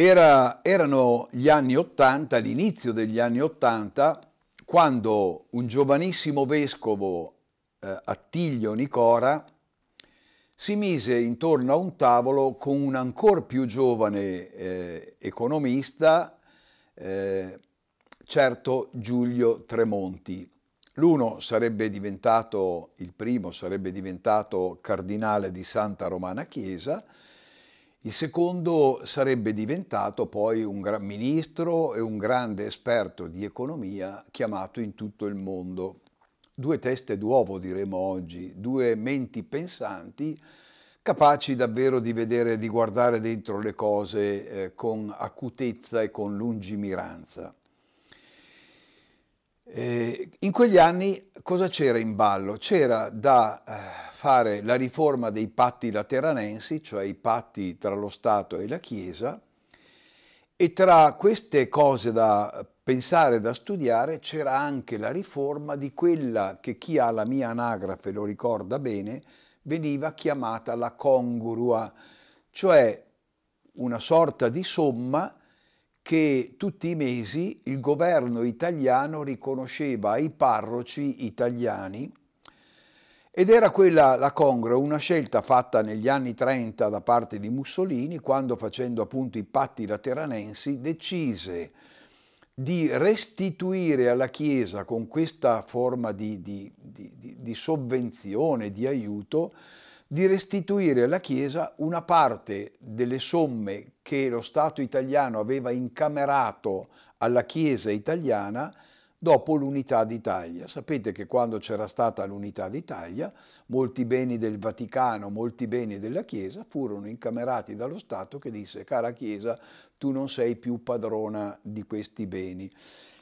Era, erano gli anni Ottanta, l'inizio degli anni Ottanta, quando un giovanissimo vescovo eh, Attilio Nicora si mise intorno a un tavolo con un ancora più giovane eh, economista, eh, certo Giulio Tremonti. L'uno sarebbe diventato, il primo sarebbe diventato cardinale di Santa Romana Chiesa, il secondo sarebbe diventato poi un gran ministro e un grande esperto di economia chiamato in tutto il mondo. Due teste d'uovo diremo oggi, due menti pensanti capaci davvero di vedere, di guardare dentro le cose eh, con acutezza e con lungimiranza. Eh, in quegli anni cosa c'era in ballo? C'era da eh, fare la riforma dei patti lateranensi, cioè i patti tra lo Stato e la Chiesa, e tra queste cose da pensare, da studiare, c'era anche la riforma di quella che chi ha la mia anagrafe lo ricorda bene, veniva chiamata la congrua, cioè una sorta di somma che tutti i mesi il governo italiano riconosceva ai parroci italiani ed era quella la congrua, una scelta fatta negli anni 30 da parte di Mussolini quando facendo appunto i patti lateranensi decise di restituire alla Chiesa con questa forma di, di, di, di sovvenzione, di aiuto, di restituire alla Chiesa una parte delle somme che lo Stato italiano aveva incamerato alla Chiesa italiana dopo l'unità d'Italia. Sapete che quando c'era stata l'unità d'Italia, molti beni del Vaticano, molti beni della Chiesa furono incamerati dallo Stato che disse, cara Chiesa, tu non sei più padrona di questi beni.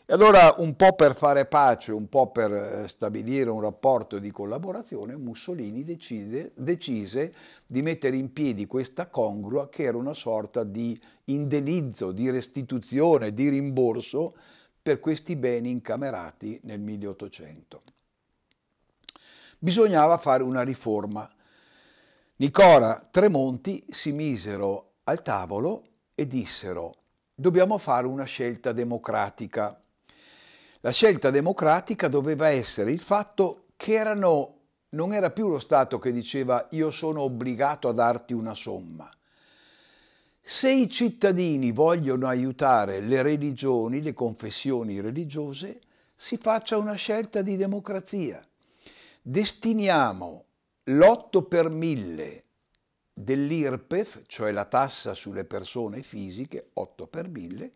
E allora un po' per fare pace, un po' per eh, stabilire un rapporto di collaborazione, Mussolini decide, decise di mettere in piedi questa congrua che era una sorta di indenizzo, di restituzione, di rimborso per questi beni incamerati nel 1800. Bisognava fare una riforma. Nicora Tremonti si misero al tavolo e dissero dobbiamo fare una scelta democratica la scelta democratica doveva essere il fatto che erano, non era più lo Stato che diceva io sono obbligato a darti una somma. Se i cittadini vogliono aiutare le religioni, le confessioni religiose, si faccia una scelta di democrazia. Destiniamo l'8 per mille dell'IRPEF, cioè la tassa sulle persone fisiche, 8 per mille,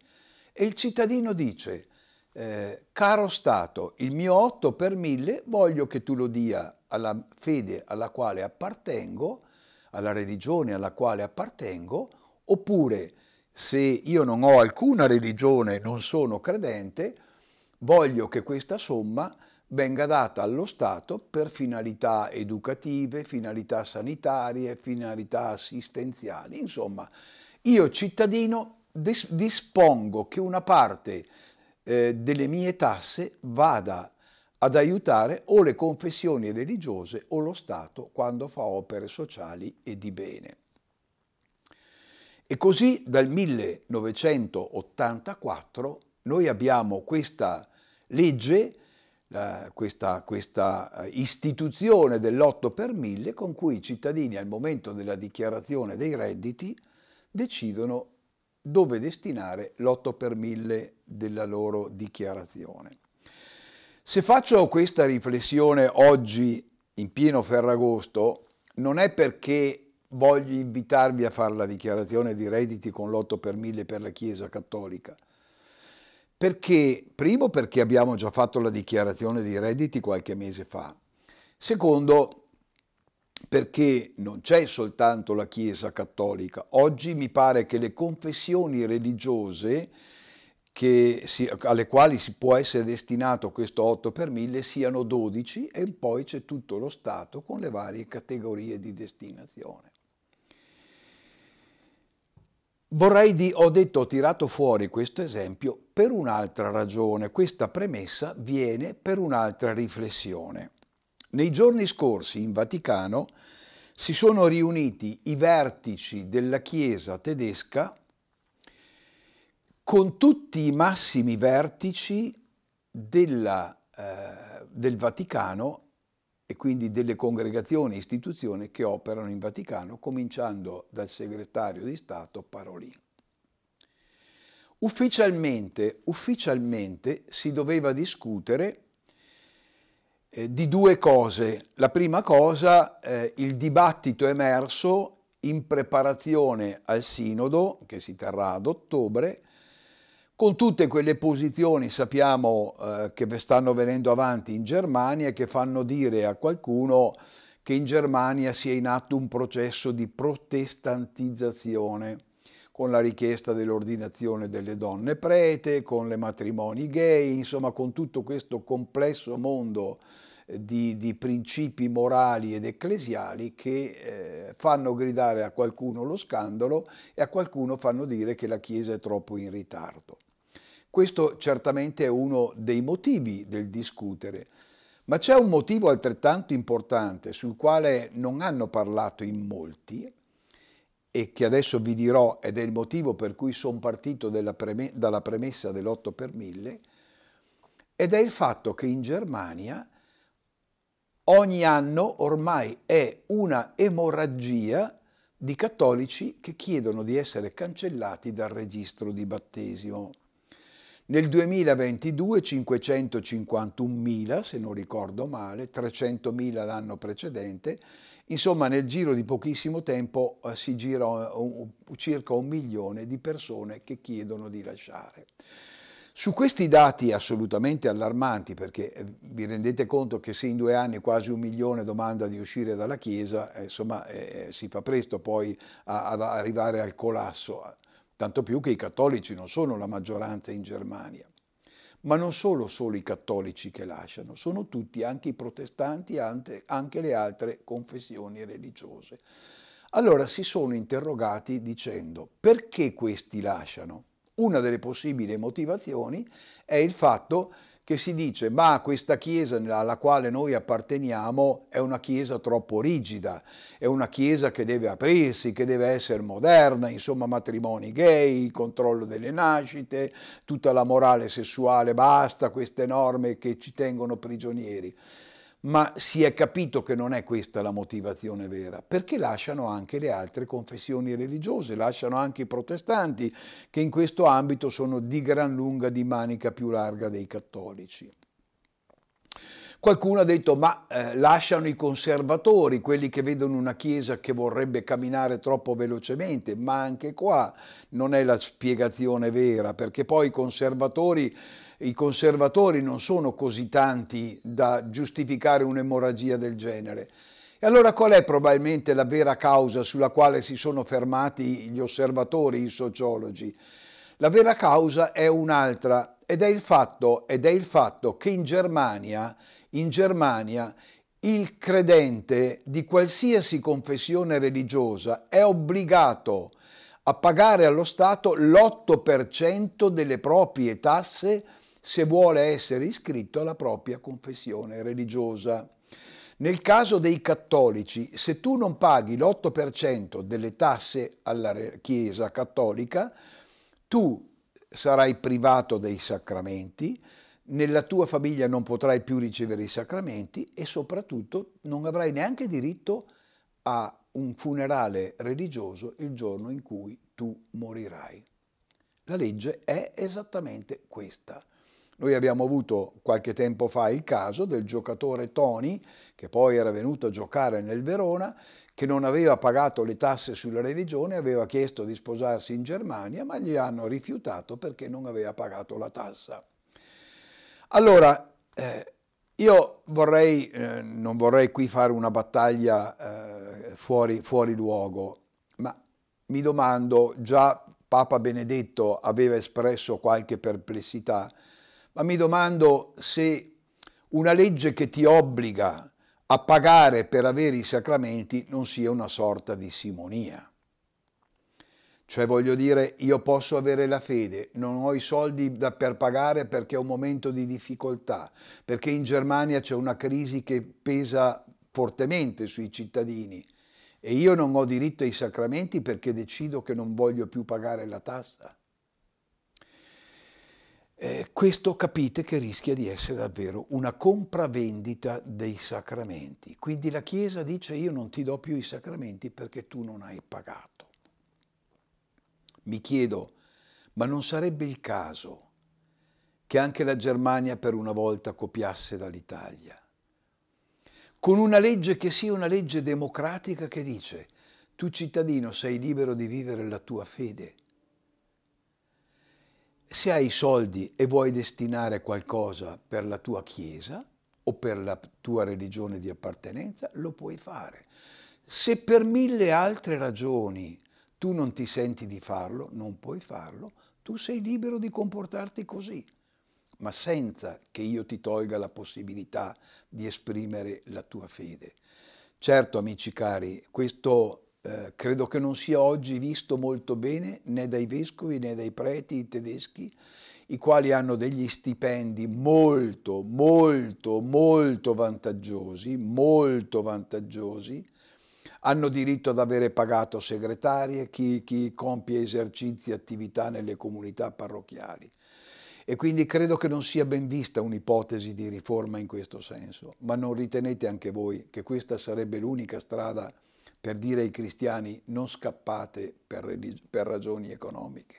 e il cittadino dice eh, caro Stato, il mio 8 per 1000 voglio che tu lo dia alla fede alla quale appartengo, alla religione alla quale appartengo, oppure se io non ho alcuna religione, non sono credente, voglio che questa somma venga data allo Stato per finalità educative, finalità sanitarie, finalità assistenziali. Insomma, io cittadino dispongo che una parte eh, delle mie tasse vada ad aiutare o le confessioni religiose o lo Stato quando fa opere sociali e di bene. E così dal 1984 noi abbiamo questa legge, questa, questa eh, istituzione dell'8 per 1000 con cui i cittadini al momento della dichiarazione dei redditi decidono dove destinare l'8 per 1000 della loro dichiarazione. Se faccio questa riflessione oggi in pieno Ferragosto, non è perché voglio invitarvi a fare la dichiarazione di redditi con l'8 per 1000 per la Chiesa Cattolica. Perché, primo, perché abbiamo già fatto la dichiarazione di redditi qualche mese fa. Secondo, perché non c'è soltanto la Chiesa cattolica, oggi mi pare che le confessioni religiose si, alle quali si può essere destinato questo 8 per 1000 siano 12 e poi c'è tutto lo Stato con le varie categorie di destinazione. Vorrei di, ho detto, ho tirato fuori questo esempio per un'altra ragione, questa premessa viene per un'altra riflessione. Nei giorni scorsi in Vaticano si sono riuniti i vertici della Chiesa tedesca con tutti i massimi vertici della, eh, del Vaticano e quindi delle congregazioni e istituzioni che operano in Vaticano, cominciando dal segretario di Stato Parolin. Ufficialmente, ufficialmente si doveva discutere eh, di due cose. La prima cosa, eh, il dibattito emerso in preparazione al sinodo, che si terrà ad ottobre, con tutte quelle posizioni sappiamo eh, che stanno venendo avanti in Germania e che fanno dire a qualcuno che in Germania sia in atto un processo di protestantizzazione con la richiesta dell'ordinazione delle donne prete, con le matrimoni gay, insomma con tutto questo complesso mondo eh, di, di principi morali ed ecclesiali che eh, fanno gridare a qualcuno lo scandalo e a qualcuno fanno dire che la Chiesa è troppo in ritardo. Questo certamente è uno dei motivi del discutere, ma c'è un motivo altrettanto importante sul quale non hanno parlato in molti e che adesso vi dirò ed è il motivo per cui sono partito preme- dalla premessa dell'8 per 1000, ed è il fatto che in Germania ogni anno ormai è una emorragia di cattolici che chiedono di essere cancellati dal registro di battesimo. Nel 2022 551.000, se non ricordo male, 300.000 l'anno precedente, insomma nel giro di pochissimo tempo eh, si gira circa un milione di persone che chiedono di lasciare. Su questi dati assolutamente allarmanti, perché eh, vi rendete conto che se in due anni quasi un milione domanda di uscire dalla Chiesa, eh, insomma eh, si fa presto poi ad arrivare al collasso tanto più che i cattolici non sono la maggioranza in Germania. Ma non sono solo i cattolici che lasciano, sono tutti, anche i protestanti, e anche le altre confessioni religiose. Allora si sono interrogati dicendo perché questi lasciano? Una delle possibili motivazioni è il fatto che si dice ma questa chiesa alla quale noi apparteniamo è una chiesa troppo rigida, è una chiesa che deve aprirsi, che deve essere moderna, insomma matrimoni gay, controllo delle nascite, tutta la morale sessuale, basta queste norme che ci tengono prigionieri ma si è capito che non è questa la motivazione vera, perché lasciano anche le altre confessioni religiose, lasciano anche i protestanti, che in questo ambito sono di gran lunga di manica più larga dei cattolici. Qualcuno ha detto ma eh, lasciano i conservatori, quelli che vedono una Chiesa che vorrebbe camminare troppo velocemente, ma anche qua non è la spiegazione vera, perché poi i conservatori, i conservatori non sono così tanti da giustificare un'emorragia del genere. E allora qual è probabilmente la vera causa sulla quale si sono fermati gli osservatori, i sociologi? La vera causa è un'altra ed ed è il fatto che in Germania in Germania il credente di qualsiasi confessione religiosa è obbligato a pagare allo Stato l'8% delle proprie tasse se vuole essere iscritto alla propria confessione religiosa. Nel caso dei cattolici, se tu non paghi l'8% delle tasse alla Chiesa cattolica, tu sarai privato dei sacramenti, nella tua famiglia non potrai più ricevere i sacramenti e soprattutto non avrai neanche diritto a un funerale religioso il giorno in cui tu morirai. La legge è esattamente questa. Noi abbiamo avuto qualche tempo fa il caso del giocatore Toni, che poi era venuto a giocare nel Verona, che non aveva pagato le tasse sulla religione, aveva chiesto di sposarsi in Germania, ma gli hanno rifiutato perché non aveva pagato la tassa. Allora, eh, io vorrei, eh, non vorrei qui fare una battaglia eh, fuori, fuori luogo, ma mi domando, già Papa Benedetto aveva espresso qualche perplessità, ma mi domando se una legge che ti obbliga a pagare per avere i sacramenti non sia una sorta di simonia. Cioè voglio dire, io posso avere la fede, non ho i soldi da, per pagare perché è un momento di difficoltà, perché in Germania c'è una crisi che pesa fortemente sui cittadini e io non ho diritto ai sacramenti perché decido che non voglio più pagare la tassa. Eh, questo capite che rischia di essere davvero una compravendita dei sacramenti. Quindi la Chiesa dice io non ti do più i sacramenti perché tu non hai pagato. Mi chiedo, ma non sarebbe il caso che anche la Germania per una volta copiasse dall'Italia? Con una legge che sia una legge democratica che dice tu cittadino sei libero di vivere la tua fede. Se hai soldi e vuoi destinare qualcosa per la tua chiesa o per la tua religione di appartenenza, lo puoi fare. Se per mille altre ragioni tu non ti senti di farlo, non puoi farlo, tu sei libero di comportarti così, ma senza che io ti tolga la possibilità di esprimere la tua fede. Certo, amici cari, questo eh, credo che non sia oggi visto molto bene né dai vescovi né dai preti tedeschi, i quali hanno degli stipendi molto, molto, molto vantaggiosi, molto vantaggiosi, hanno diritto ad avere pagato segretarie, chi, chi compie esercizi e attività nelle comunità parrocchiali. E quindi credo che non sia ben vista un'ipotesi di riforma in questo senso, ma non ritenete anche voi che questa sarebbe l'unica strada per dire ai cristiani non scappate per, per ragioni economiche?